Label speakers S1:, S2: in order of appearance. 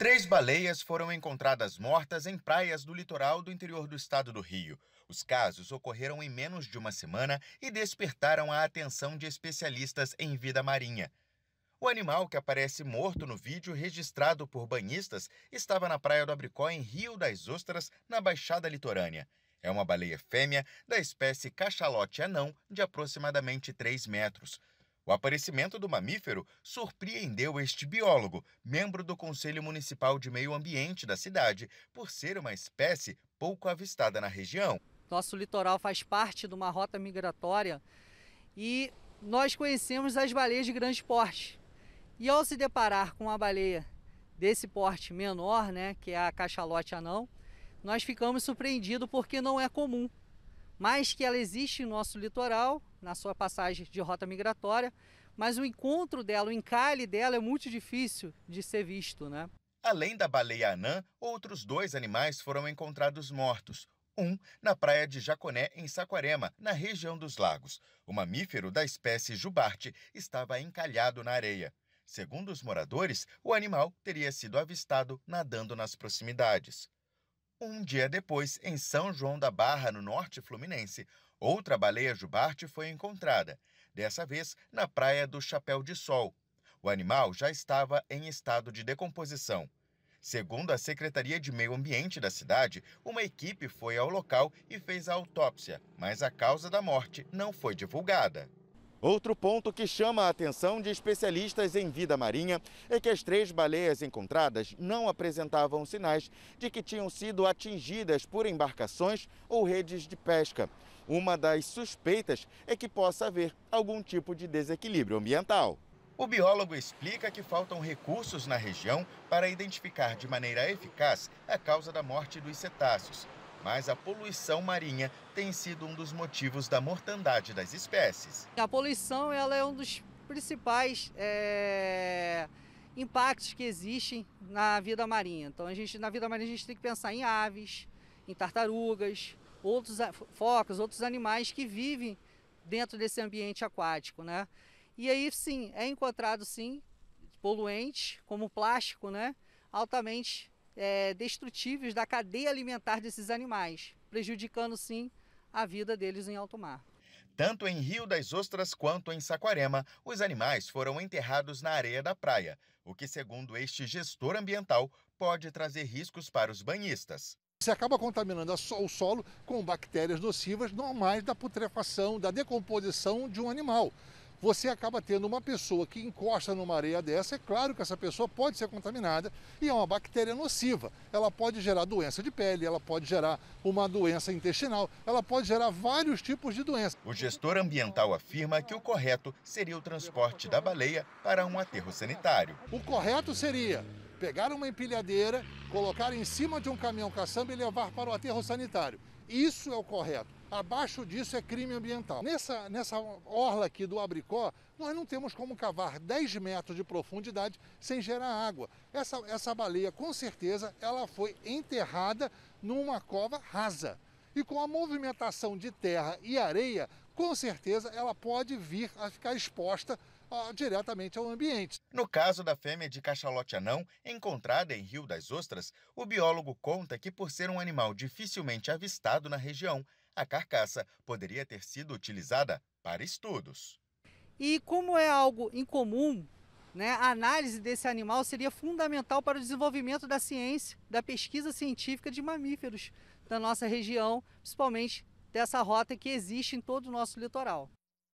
S1: Três baleias foram encontradas mortas em praias do litoral do interior do estado do Rio. Os casos ocorreram em menos de uma semana e despertaram a atenção de especialistas em vida marinha. O animal que aparece morto no vídeo registrado por banhistas estava na praia do Abricó, em Rio das Ostras, na Baixada Litorânea. É uma baleia fêmea da espécie cachalote anão, de aproximadamente 3 metros. O aparecimento do mamífero surpreendeu este biólogo, membro do Conselho Municipal de Meio Ambiente da cidade, por ser uma espécie pouco avistada na região.
S2: Nosso litoral faz parte de uma rota migratória e nós conhecemos as baleias de grande porte. E ao se deparar com uma baleia desse porte menor, né, que é a cachalote anão, nós ficamos surpreendidos porque não é comum mas que ela existe no nosso litoral, na sua passagem de rota migratória, mas o encontro dela, o encalhe dela é muito difícil de ser visto, né?
S1: Além da baleia anã, outros dois animais foram encontrados mortos. Um na praia de Jaconé, em Saquarema, na região dos lagos. O mamífero da espécie jubarte estava encalhado na areia. Segundo os moradores, o animal teria sido avistado nadando nas proximidades. Um dia depois, em São João da Barra, no norte fluminense, outra baleia jubarte foi encontrada, dessa vez na praia do Chapéu de Sol. O animal já estava em estado de decomposição. Segundo a Secretaria de Meio Ambiente da cidade, uma equipe foi ao local e fez a autópsia, mas a causa da morte não foi divulgada. Outro ponto que chama a atenção de especialistas em vida marinha é que as três baleias encontradas não apresentavam sinais de que tinham sido atingidas por embarcações ou redes de pesca. Uma das suspeitas é que possa haver algum tipo de desequilíbrio ambiental. O biólogo explica que faltam recursos na região para identificar de maneira eficaz a causa da morte dos cetáceos mas a poluição marinha tem sido um dos motivos da mortandade das espécies.
S2: A poluição ela é um dos principais é, impactos que existem na vida marinha. Então a gente na vida marinha a gente tem que pensar em aves, em tartarugas, outros focos, outros animais que vivem dentro desse ambiente aquático, né? E aí sim é encontrado sim poluentes como plástico, né? Altamente é, destrutíveis da cadeia alimentar desses animais, prejudicando sim a vida deles em alto mar.
S1: Tanto em Rio das Ostras quanto em Saquarema, os animais foram enterrados na areia da praia, o que, segundo este gestor ambiental, pode trazer riscos para os banhistas.
S3: Você acaba contaminando o solo com bactérias nocivas normais da putrefação, da decomposição de um animal você acaba tendo uma pessoa que encosta numa areia dessa, é claro que essa pessoa pode ser contaminada e é uma bactéria nociva. Ela pode gerar doença de pele, ela pode gerar uma doença intestinal, ela pode gerar vários tipos de doença.
S1: O gestor ambiental afirma que o correto seria o transporte da baleia para um aterro sanitário.
S3: O correto seria pegar uma empilhadeira, colocar em cima de um caminhão caçamba e levar para o aterro sanitário. Isso é o correto. Abaixo disso é crime ambiental. Nessa, nessa orla aqui do Abricó, nós não temos como cavar 10 metros de profundidade sem gerar água. Essa, essa baleia, com certeza, ela foi enterrada numa cova rasa. E com a movimentação de terra e areia, com certeza ela pode vir a ficar exposta ó, diretamente ao ambiente. No caso da fêmea de cachalote anão, encontrada
S1: em Rio das Ostras, o biólogo conta que, por ser um animal dificilmente avistado na região, a carcaça poderia ter sido utilizada para estudos.
S2: E como é algo incomum, né, a análise desse animal seria fundamental para o desenvolvimento da ciência, da pesquisa científica de mamíferos da nossa região, principalmente dessa rota que existe em todo o nosso litoral.